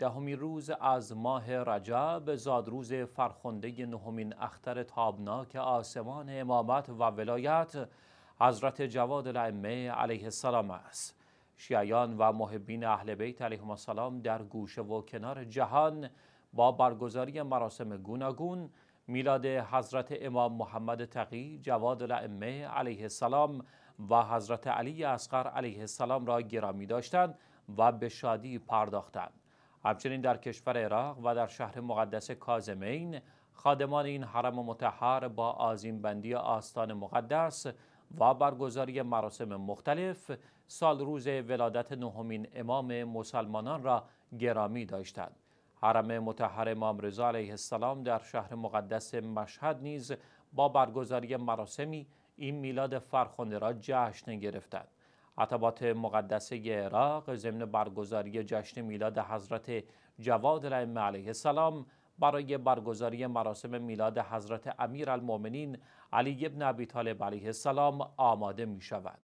دهمین روز از ماه رجب زادروز فرخنده نهمین اختر تابناک آسمان امامت و ولایت حضرت جواد الائمه علیه السلام است شیعیان و محبین اهل بیت علیهم السلام در گوشه و کنار جهان با برگزاری مراسم گوناگون میلاد حضرت امام محمد تقی جواد الائمه علیه السلام و حضرت علی اصغر علیه السلام را گرامی داشتند و به شادی پرداختند همچنین در کشور عراق و در شهر مقدس کازمین خادمان این حرم متحر با آزیم بندی آستان مقدس و برگزاری مراسم مختلف سال روز ولادت نهمین امام مسلمانان را گرامی داشتند. حرم متحر امام رضا علیه السلام در شهر مقدس مشهد نیز با برگزاری مراسمی این میلاد فرخنده را جشن گرفتند. عطبات مقدسه عراق ضمن برگزاری جشن میلاد حضرت جواد الائمه علیه السلام برای برگزاری مراسم میلاد حضرت امیر المومنین علی ابن ابی طالب علیه السلام آماده می شود.